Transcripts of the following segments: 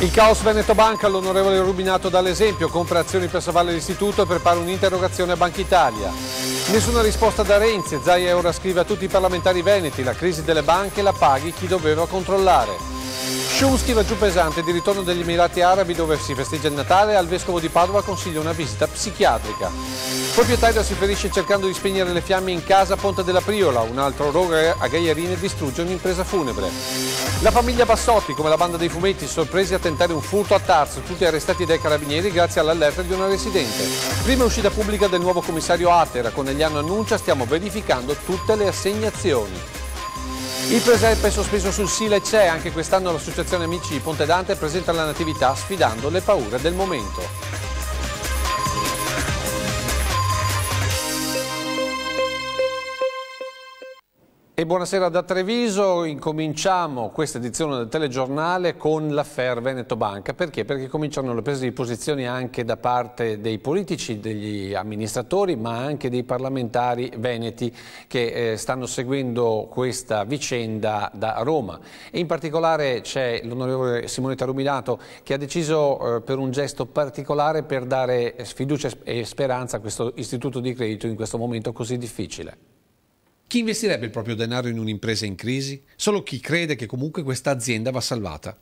Il caos Veneto Banca, l'onorevole Rubinato dà l'esempio, compra azioni per salvare l'istituto e prepara un'interrogazione a Banca Italia. Nessuna risposta da Renzi, Zaia ora scrive a tutti i parlamentari veneti, la crisi delle banche la paghi chi doveva controllare. Chomsky va giù pesante di ritorno degli Emirati Arabi dove si festeggia il Natale al vescovo di Padova consiglia una visita psichiatrica. Il proprietario si ferisce cercando di spegnere le fiamme in casa Ponte della Priola, un altro rogue a Gaiarine distrugge un'impresa funebre. La famiglia Bassotti, come la banda dei fumetti, sorpresi a tentare un furto a Tarso, tutti arrestati dai carabinieri grazie all'allerta di una residente. Prima uscita pubblica del nuovo commissario Atera, con Conegliano annuncia stiamo verificando tutte le assegnazioni. Il presepe sospeso sul Sile c'è, anche quest'anno l'associazione Amici Ponte Dante presenta la natività sfidando le paure del momento. buonasera da Treviso, incominciamo questa edizione del telegiornale con l'affair Veneto Banca. Perché? Perché cominciano le prese di posizione anche da parte dei politici, degli amministratori, ma anche dei parlamentari veneti che eh, stanno seguendo questa vicenda da Roma. E in particolare c'è l'onorevole Simonetta Ruminato che ha deciso eh, per un gesto particolare per dare fiducia e speranza a questo istituto di credito in questo momento così difficile. Chi investirebbe il proprio denaro in un'impresa in crisi? Solo chi crede che comunque questa azienda va salvata.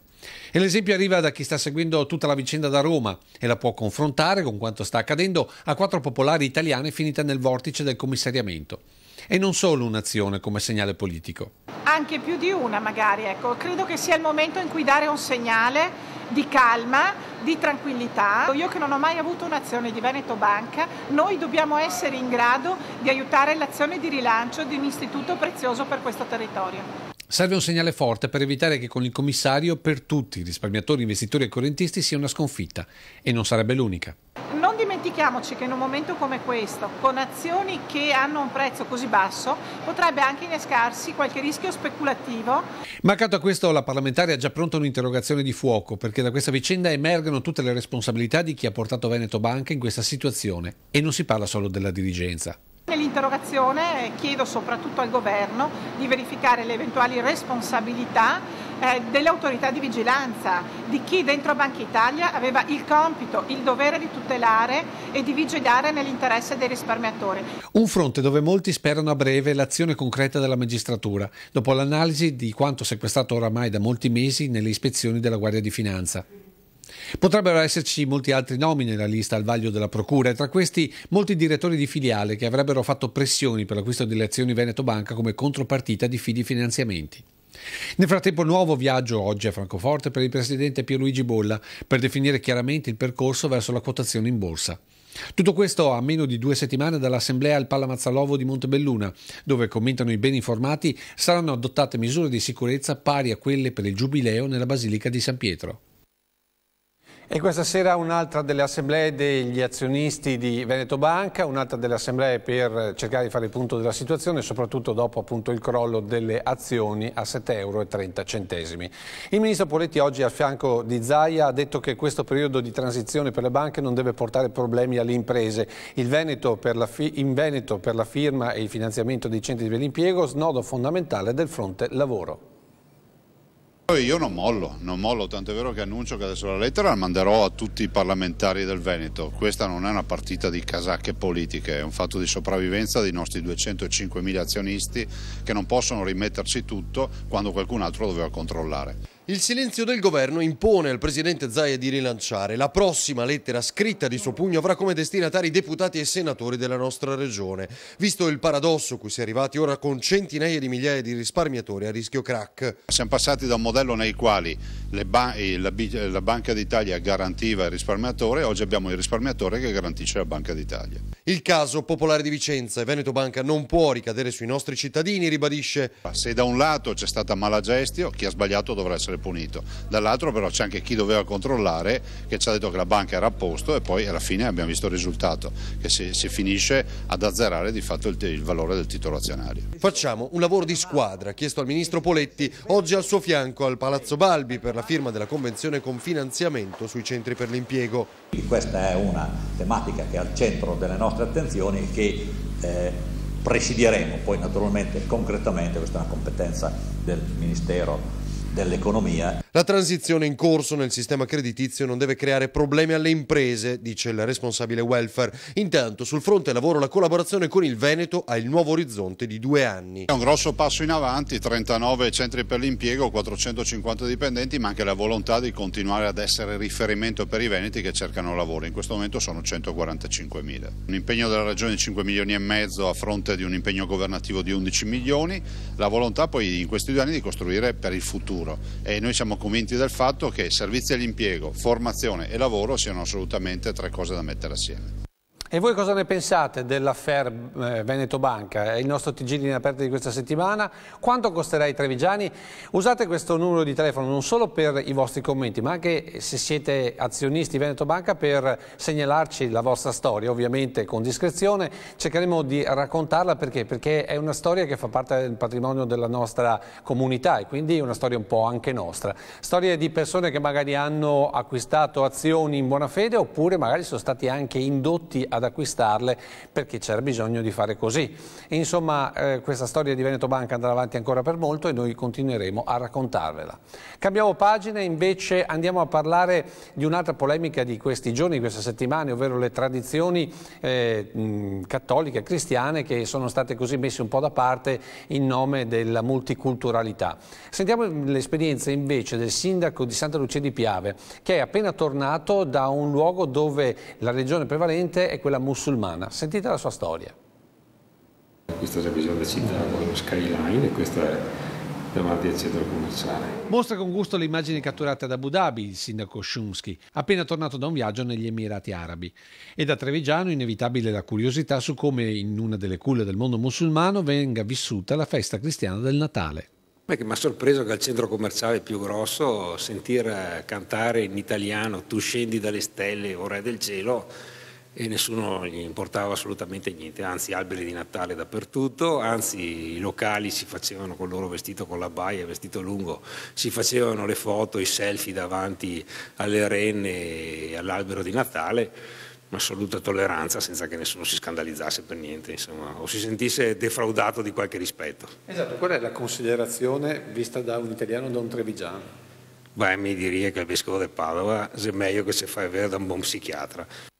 E l'esempio arriva da chi sta seguendo tutta la vicenda da Roma e la può confrontare con quanto sta accadendo a quattro popolari italiane finite nel vortice del commissariamento. E non solo un'azione come segnale politico. Anche più di una magari, ecco. Credo che sia il momento in cui dare un segnale di calma, di tranquillità. Io che non ho mai avuto un'azione di Veneto Banca, noi dobbiamo essere in grado di aiutare l'azione di rilancio di un istituto prezioso per questo territorio. Serve un segnale forte per evitare che con il commissario per tutti, risparmiatori, investitori e correntisti, sia una sconfitta e non sarebbe l'unica dimentichiamoci che in un momento come questo, con azioni che hanno un prezzo così basso, potrebbe anche innescarsi qualche rischio speculativo. Mancato a questo, la parlamentare ha già pronta un'interrogazione di fuoco, perché da questa vicenda emergono tutte le responsabilità di chi ha portato Veneto Banca in questa situazione. E non si parla solo della dirigenza. Nell'interrogazione chiedo soprattutto al Governo di verificare le eventuali responsabilità eh, delle autorità di vigilanza, di chi dentro Banca Italia aveva il compito, il dovere di tutelare e di vigilare nell'interesse dei risparmiatori. Un fronte dove molti sperano a breve l'azione concreta della magistratura, dopo l'analisi di quanto sequestrato oramai da molti mesi nelle ispezioni della Guardia di Finanza. Potrebbero esserci molti altri nomi nella lista al vaglio della Procura e tra questi molti direttori di filiale che avrebbero fatto pressioni per l'acquisto delle azioni Veneto Banca come contropartita di fidi finanziamenti. Nel frattempo nuovo viaggio oggi a Francoforte per il presidente Pierluigi Bolla per definire chiaramente il percorso verso la quotazione in borsa. Tutto questo a meno di due settimane dall'assemblea al Palamazzalovo di Montebelluna, dove, commentano i ben informati, saranno adottate misure di sicurezza pari a quelle per il Giubileo nella Basilica di San Pietro. E questa sera un'altra delle assemblee degli azionisti di Veneto Banca, un'altra delle assemblee per cercare di fare il punto della situazione, soprattutto dopo appunto, il crollo delle azioni a 7,30 euro. Il ministro Poletti oggi al fianco di Zaia ha detto che questo periodo di transizione per le banche non deve portare problemi alle imprese. Veneto in Veneto per la firma e il finanziamento dei centri per l'impiego, snodo fondamentale del fronte lavoro. Io non mollo, non mollo, tanto è vero che annuncio che adesso la lettera la manderò a tutti i parlamentari del Veneto. Questa non è una partita di casacche politiche, è un fatto di sopravvivenza dei nostri 205.000 azionisti che non possono rimetterci tutto quando qualcun altro lo doveva controllare. Il silenzio del governo impone al presidente Zaia di rilanciare. La prossima lettera scritta di suo pugno avrà come destinatari deputati e senatori della nostra regione, visto il paradosso cui si è arrivati ora con centinaia di migliaia di risparmiatori a rischio crack. Siamo passati da un modello nei quali ba eh, la, eh, la Banca d'Italia garantiva il risparmiatore, oggi abbiamo il risparmiatore che garantisce la Banca d'Italia. Il caso Popolare di Vicenza e Veneto Banca non può ricadere sui nostri cittadini, ribadisce. Se da un lato c'è stata mala gestio, chi ha sbagliato dovrà essere essere punito. Dall'altro però c'è anche chi doveva controllare che ci ha detto che la banca era a posto e poi alla fine abbiamo visto il risultato che si, si finisce ad azzerare di fatto il, il valore del titolo azionario. Facciamo un lavoro di squadra chiesto al ministro Poletti oggi al suo fianco al Palazzo Balbi per la firma della convenzione con finanziamento sui centri per l'impiego. Questa è una tematica che è al centro delle nostre attenzioni e che eh, presidiremo poi naturalmente concretamente, questa è una competenza del Ministero dell'economia. La transizione in corso nel sistema creditizio non deve creare problemi alle imprese, dice il responsabile welfare. Intanto sul fronte lavoro la collaborazione con il Veneto ha il nuovo orizzonte di due anni. È un grosso passo in avanti, 39 centri per l'impiego, 450 dipendenti, ma anche la volontà di continuare ad essere riferimento per i veneti che cercano lavoro. In questo momento sono 145 mila. Un impegno della Regione di 5 milioni e mezzo a fronte di un impegno governativo di 11 milioni, la volontà poi in questi due anni di costruire per il futuro futuro e noi siamo convinti del fatto che servizi all'impiego, formazione e lavoro siano assolutamente tre cose da mettere assieme. E voi cosa ne pensate dell'affair eh, Veneto Banca? È Il nostro TG in aperta di questa settimana. Quanto costerà i trevigiani? Usate questo numero di telefono non solo per i vostri commenti, ma anche se siete azionisti Veneto Banca per segnalarci la vostra storia, ovviamente con discrezione. Cercheremo di raccontarla perché? Perché è una storia che fa parte del patrimonio della nostra comunità e quindi è una storia un po' anche nostra. Storie di persone che magari hanno acquistato azioni in buona fede oppure magari sono stati anche indotti ad ad acquistarle perché c'era bisogno di fare così. E insomma eh, questa storia di Veneto Banca andrà avanti ancora per molto e noi continueremo a raccontarvela. Cambiamo pagina e invece andiamo a parlare di un'altra polemica di questi giorni, di queste settimane, ovvero le tradizioni eh, cattoliche, cristiane che sono state così messe un po' da parte in nome della multiculturalità. Sentiamo l'esperienza invece del sindaco di Santa Lucia di Piave che è appena tornato da un luogo dove la regione prevalente è quella quella musulmana. Sentite la sua storia. Questa è la visione della città lo skyline e questa è davanti al centro commerciale. Mostra con gusto le immagini catturate da Abu Dhabi il sindaco Shumsky, appena tornato da un viaggio negli Emirati Arabi. E da Trevigiano inevitabile la curiosità su come in una delle culle del mondo musulmano venga vissuta la festa cristiana del Natale. Beh, mi ha sorpreso che al centro commerciale più grosso sentir cantare in italiano Tu scendi dalle stelle, o re del cielo, e nessuno gli importava assolutamente niente, anzi alberi di Natale dappertutto, anzi i locali si facevano con il loro vestito con la baia, vestito lungo, si facevano le foto, i selfie davanti alle renne e all'albero di Natale, un'assoluta tolleranza senza che nessuno si scandalizzasse per niente, insomma, o si sentisse defraudato di qualche rispetto. Esatto, qual è la considerazione vista da un italiano da un trevigiano? Beh, mi diria che il vescovo di Padova è meglio che se fai avere da un buon psichiatra.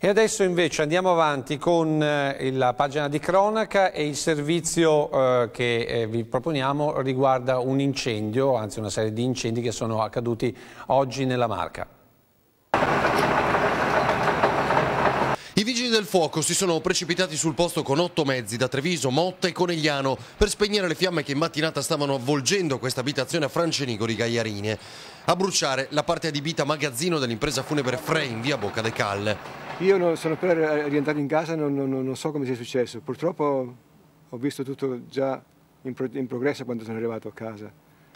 E adesso invece andiamo avanti con eh, la pagina di cronaca e il servizio eh, che eh, vi proponiamo riguarda un incendio, anzi una serie di incendi che sono accaduti oggi nella Marca. I vigili del fuoco si sono precipitati sul posto con otto mezzi da Treviso, Motta e Conegliano per spegnere le fiamme che in mattinata stavano avvolgendo questa abitazione a Francenico di Gaiarine. A bruciare la parte adibita magazzino dell'impresa funebre Frey in via Bocca de Calle. Io sono appena rientrato in casa, non, non, non so come sia successo. Purtroppo ho visto tutto già in, pro, in progresso quando sono arrivato a casa.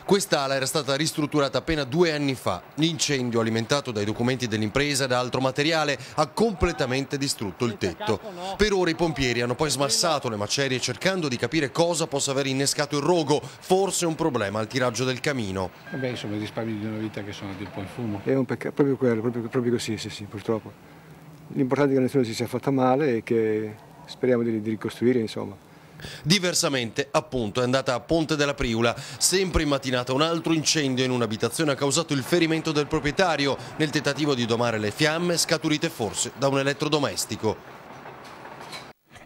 Quest'ala era stata ristrutturata appena due anni fa. L'incendio, alimentato dai documenti dell'impresa e da altro materiale, ha completamente distrutto il tetto. Per ora i pompieri hanno poi smassato le macerie cercando di capire cosa possa aver innescato il rogo, forse un problema al tiraggio del camino. Vabbè, insomma, i risparmi di una vita che sono andati un po' in fumo. È un peccato, proprio quello, proprio, proprio così, sì, sì, purtroppo. L'importante è che nessuno si sia fatta male e che speriamo di, di ricostruire insomma. Diversamente, appunto, è andata a Ponte della Priula. Sempre in mattinata un altro incendio in un'abitazione ha causato il ferimento del proprietario nel tentativo di domare le fiamme scaturite forse da un elettrodomestico.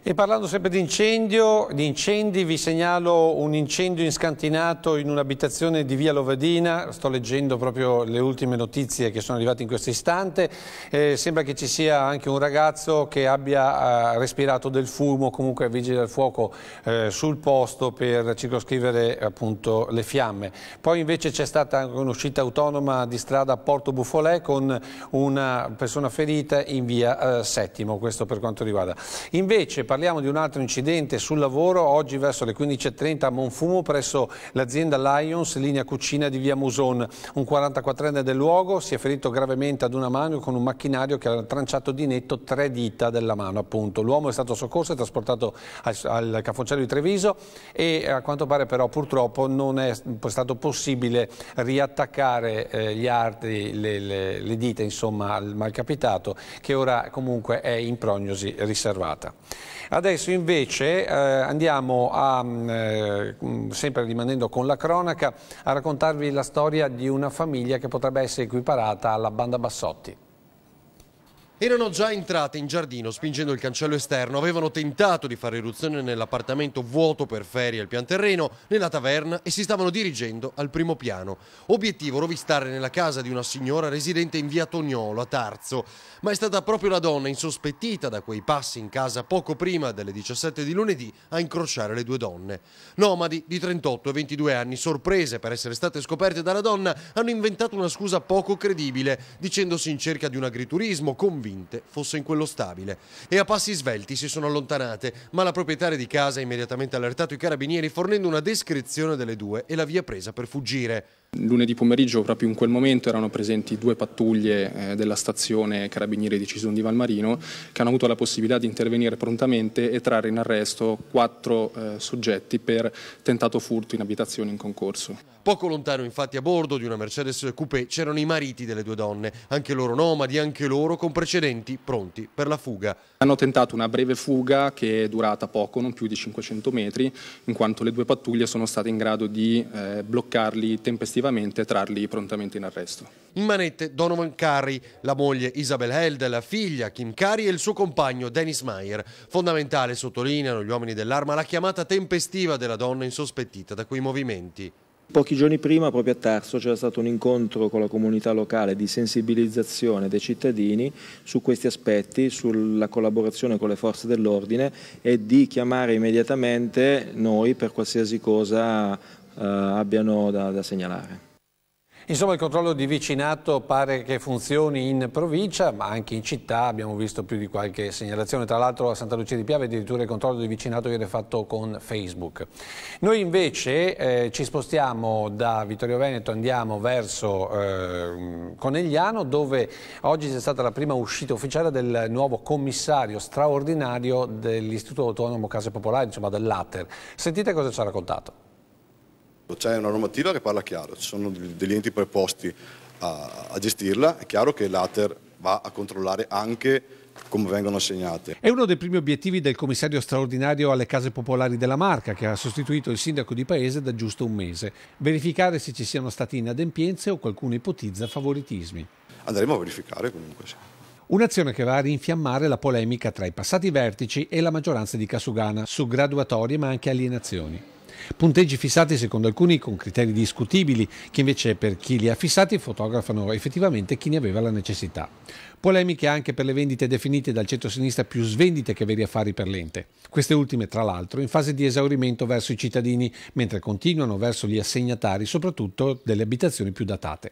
E parlando sempre di incendio, di incendi, vi segnalo un incendio in scantinato in un'abitazione di Via Lovedina, sto leggendo proprio le ultime notizie che sono arrivate in questo istante, eh, sembra che ci sia anche un ragazzo che abbia eh, respirato del fumo, comunque vigile del fuoco eh, sul posto per circoscrivere appunto le fiamme. Poi invece c'è stata anche un'uscita autonoma di strada a Porto Buffolè con una persona ferita in via eh, Settimo, questo per quanto riguarda. Invece, Parliamo di un altro incidente sul lavoro oggi verso le 15.30 a Monfumo presso l'azienda Lions linea cucina di via Muson. Un 44enne del luogo si è ferito gravemente ad una mano con un macchinario che ha tranciato di netto tre dita della mano appunto. L'uomo è stato soccorso e trasportato al, caffoncello di Treviso e a quanto pare però purtroppo non è stato possibile riattaccare eh, gli arti, le, le, le dita insomma al malcapitato che ora comunque è in prognosi riservata. Adesso invece eh, andiamo a, mm, eh, mm, sempre rimanendo con la cronaca, a raccontarvi la storia di una famiglia che potrebbe essere equiparata alla banda Bassotti. Erano già entrate in giardino spingendo il cancello esterno, avevano tentato di fare irruzione nell'appartamento vuoto per ferie al pian terreno, nella taverna e si stavano dirigendo al primo piano. Obiettivo rovistare nella casa di una signora residente in via Tognolo a Tarzo, ma è stata proprio la donna insospettita da quei passi in casa poco prima delle 17 di lunedì a incrociare le due donne. Nomadi di 38 e 22 anni, sorprese per essere state scoperte dalla donna, hanno inventato una scusa poco credibile, dicendosi in cerca di un agriturismo convinto convinte fosse in quello stabile e a passi svelti si sono allontanate, ma la proprietaria di casa ha immediatamente allertato i carabinieri fornendo una descrizione delle due e la via presa per fuggire. Lunedì pomeriggio, proprio in quel momento, erano presenti due pattuglie eh, della stazione Carabinieri di Cison di Valmarino che hanno avuto la possibilità di intervenire prontamente e trarre in arresto quattro eh, soggetti per tentato furto in abitazioni in concorso. Poco lontano infatti a bordo di una Mercedes Coupé c'erano i mariti delle due donne, anche loro nomadi, anche loro con precedenti pronti per la fuga. Hanno tentato una breve fuga che è durata poco, non più di 500 metri, in quanto le due pattuglie sono state in grado di eh, bloccarli tempestivamente e trarli prontamente in arresto. In manette Donovan Curry, la moglie Isabel Held, la figlia Kim Curry e il suo compagno Dennis Meyer. Fondamentale, sottolineano gli uomini dell'arma, la chiamata tempestiva della donna insospettita da quei movimenti. Pochi giorni prima, proprio a Tarso, c'era stato un incontro con la comunità locale di sensibilizzazione dei cittadini su questi aspetti, sulla collaborazione con le forze dell'ordine e di chiamare immediatamente noi per qualsiasi cosa eh, abbiano da, da segnalare. Insomma il controllo di vicinato pare che funzioni in provincia ma anche in città, abbiamo visto più di qualche segnalazione, tra l'altro a Santa Lucia di Piave addirittura il controllo di vicinato viene fatto con Facebook. Noi invece eh, ci spostiamo da Vittorio Veneto, andiamo verso eh, Conegliano dove oggi c'è stata la prima uscita ufficiale del nuovo commissario straordinario dell'Istituto Autonomo Case Popolari, insomma dell'Ater. Sentite cosa ci ha raccontato. C'è una normativa che parla chiaro, ci sono degli enti preposti a, a gestirla, è chiaro che l'ATER va a controllare anche come vengono assegnate. È uno dei primi obiettivi del commissario straordinario alle case popolari della Marca, che ha sostituito il sindaco di Paese da giusto un mese. Verificare se ci siano stati inadempienze o qualcuno ipotizza favoritismi. Andremo a verificare comunque. Sì. Un'azione che va a rinfiammare la polemica tra i passati vertici e la maggioranza di Casugana su graduatorie ma anche alienazioni. Punteggi fissati secondo alcuni con criteri discutibili, che invece per chi li ha fissati fotografano effettivamente chi ne aveva la necessità. Polemiche anche per le vendite definite dal centro-sinistra più svendite che veri affari per l'ente. Queste ultime, tra l'altro, in fase di esaurimento verso i cittadini, mentre continuano verso gli assegnatari, soprattutto delle abitazioni più datate.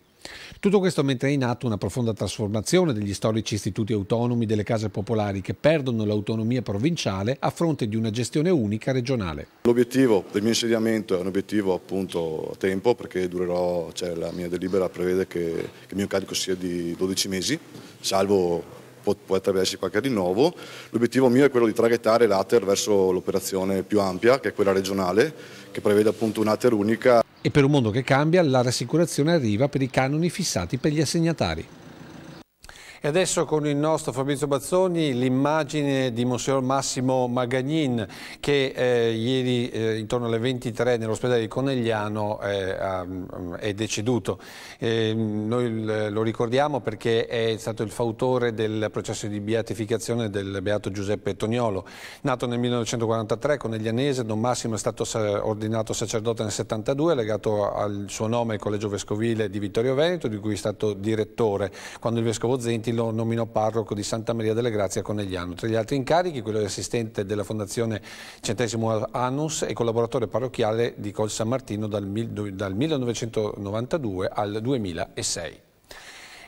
Tutto questo mentre è in atto una profonda trasformazione degli storici istituti autonomi delle case popolari che perdono l'autonomia provinciale a fronte di una gestione unica regionale. L'obiettivo del mio insediamento è un obiettivo appunto a tempo perché durerò, cioè la mia delibera prevede che, che il mio carico sia di 12 mesi salvo potrebbe esserci qualche rinnovo. L'obiettivo mio è quello di traghettare l'ATER verso l'operazione più ampia, che è quella regionale, che prevede appunto un'ATER unica. E per un mondo che cambia, la rassicurazione arriva per i canoni fissati per gli assegnatari. E adesso con il nostro Fabrizio Bazzoni l'immagine di Monsignor Massimo Magagnin che eh, ieri eh, intorno alle 23 nell'ospedale di Conegliano eh, ha, è deceduto. Ehm, noi lo ricordiamo perché è stato il fautore del processo di beatificazione del Beato Giuseppe Toniolo. Nato nel 1943 coneglianese, Don Massimo è stato ordinato sacerdote nel 72, legato al suo nome al Collegio Vescovile di Vittorio Veneto di cui è stato direttore quando il Vescovo Zenti lo nominò parroco di Santa Maria delle Grazie a Conegliano. Tra gli altri incarichi, quello di assistente della Fondazione Centesimo Anus e collaboratore parrocchiale di Col San Martino dal, dal 1992 al 2006.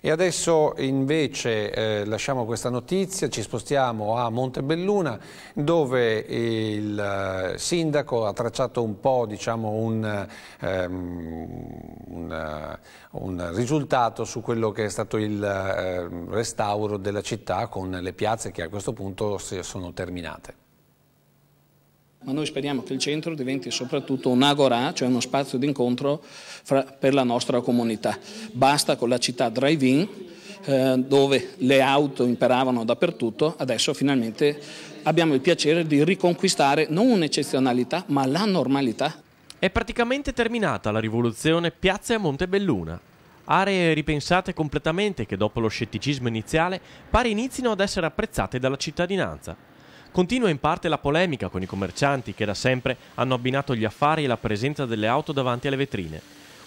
E adesso invece eh, lasciamo questa notizia, ci spostiamo a Montebelluna dove il eh, sindaco ha tracciato un po' diciamo, un, um, un, eh, un, risultato su quello che è stato il eh, restauro della città con le piazze che a questo punto sono terminate ma noi speriamo che il centro diventi soprattutto un un'agorà, cioè uno spazio d'incontro per la nostra comunità. Basta con la città drive-in eh, dove le auto imperavano dappertutto, adesso finalmente abbiamo il piacere di riconquistare non un'eccezionalità ma la normalità. È praticamente terminata la rivoluzione Piazza e Montebelluna. Aree ripensate completamente che dopo lo scetticismo iniziale pare inizino ad essere apprezzate dalla cittadinanza. Continua in parte la polemica con i commercianti che da sempre hanno abbinato gli affari e la presenza delle auto davanti alle vetrine.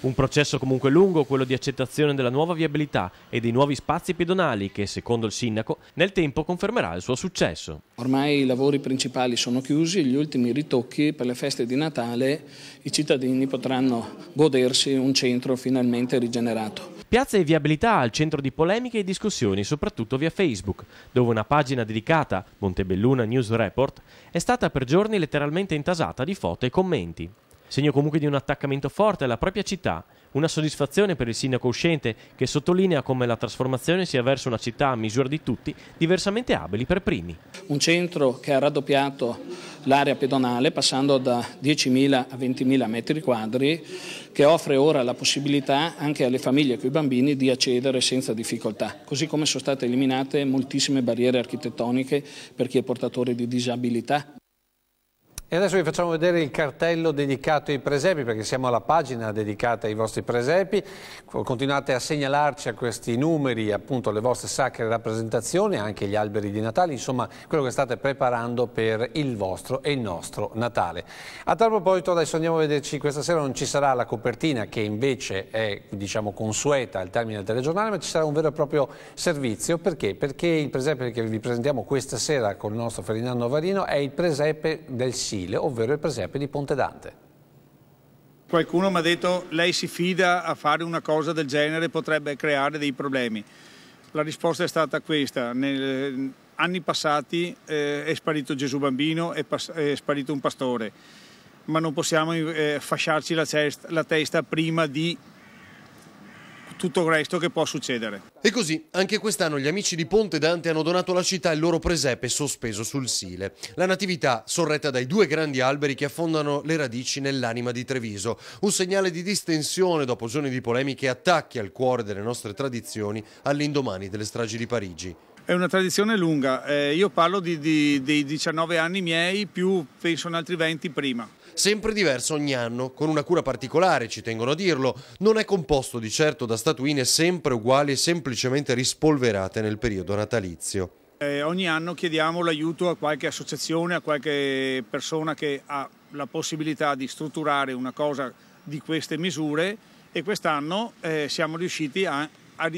Un processo comunque lungo, quello di accettazione della nuova viabilità e dei nuovi spazi pedonali che, secondo il sindaco, nel tempo confermerà il suo successo. Ormai i lavori principali sono chiusi, gli ultimi ritocchi per le feste di Natale i cittadini potranno godersi un centro finalmente rigenerato. Piazza e Viabilità al centro di polemiche e discussioni, soprattutto via Facebook, dove una pagina dedicata, Montebelluna News Report, è stata per giorni letteralmente intasata di foto e commenti. Segno comunque di un attaccamento forte alla propria città una soddisfazione per il sindaco uscente che sottolinea come la trasformazione sia verso una città a misura di tutti, diversamente abili per primi. Un centro che ha raddoppiato l'area pedonale passando da 10.000 a 20.000 metri quadri che offre ora la possibilità anche alle famiglie con i bambini di accedere senza difficoltà, così come sono state eliminate moltissime barriere architettoniche per chi è portatore di disabilità. E adesso vi facciamo vedere il cartello dedicato ai presepi, perché siamo alla pagina dedicata ai vostri presepi. Continuate a segnalarci a questi numeri, appunto, le vostre sacre rappresentazioni, anche gli alberi di Natale, insomma, quello che state preparando per il vostro e il nostro Natale. A tal proposito, adesso andiamo a vederci, questa sera non ci sarà la copertina, che invece è, diciamo, consueta al termine del telegiornale, ma ci sarà un vero e proprio servizio. Perché? Perché il presepe che vi presentiamo questa sera con il nostro Ferdinando Varino è il presepe del Sito Gentile, ovvero il presepe di Ponte Dante. Qualcuno mi ha detto lei si fida a fare una cosa del genere, potrebbe creare dei problemi. La risposta è stata questa. Negli anni passati eh, è sparito Gesù bambino, è, è, sparito un pastore, ma non possiamo eh, fasciarci la, la testa prima di tutto il resto che può succedere. E così, anche quest'anno gli amici di Ponte Dante hanno donato alla città il loro presepe sospeso sul Sile. La natività sorretta dai due grandi alberi che affondano le radici nell'anima di Treviso. Un segnale di distensione dopo giorni di polemiche e attacchi al cuore delle nostre tradizioni all'indomani delle stragi di Parigi. È una tradizione lunga, eh, io parlo di, di, dei 19 anni miei più penso in altri 20 prima. Sempre diverso ogni anno, con una cura particolare, ci tengono a dirlo, non è composto di certo da statuine sempre uguali e semplicemente rispolverate nel periodo natalizio. Eh, ogni anno chiediamo l'aiuto a qualche associazione, a qualche persona che ha la possibilità di strutturare una cosa di queste misure e quest'anno eh, siamo riusciti a, a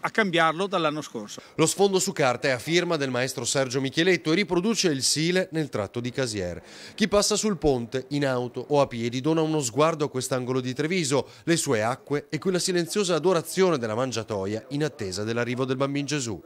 a cambiarlo dall'anno scorso. Lo sfondo su carta è a firma del maestro Sergio Micheletto e riproduce il Sile nel tratto di Casier. Chi passa sul ponte, in auto o a piedi, dona uno sguardo a quest'angolo di Treviso, le sue acque e quella silenziosa adorazione della mangiatoia in attesa dell'arrivo del bambino Gesù.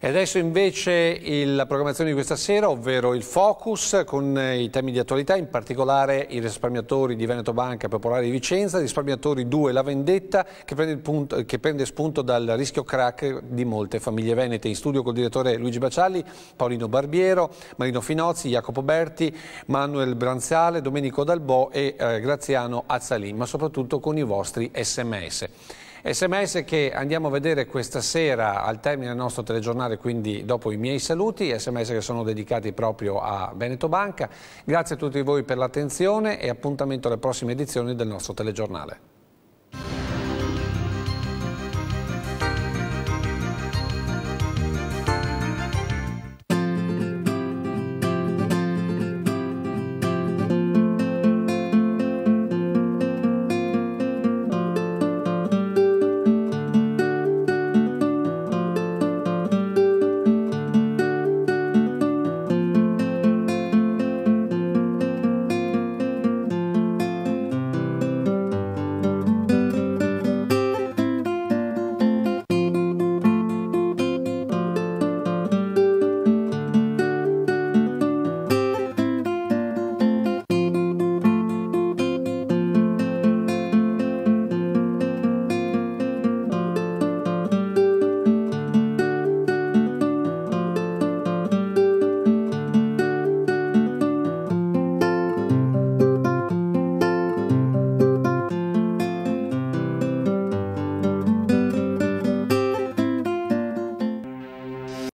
E adesso invece la programmazione di questa sera, ovvero il focus con eh, i temi di attualità, in particolare i risparmiatori di Veneto Banca Popolare di Vicenza, risparmiatori 2 La Vendetta, che prende, punto, che prende, spunto dal rischio crack di molte famiglie venete. In studio col direttore Luigi Bacialli, Paolino Barbiero, Marino Finozzi, Jacopo Berti, Manuel Branziale, Domenico Dalbo e eh, Graziano Azzalin, ma soprattutto con i vostri sms. Sms che andiamo a vedere questa sera al termine del nostro telegiornale, quindi dopo i miei saluti, sms che sono dedicati proprio a Veneto Banca. Grazie a tutti voi per l'attenzione e appuntamento alle prossime edizioni del nostro telegiornale.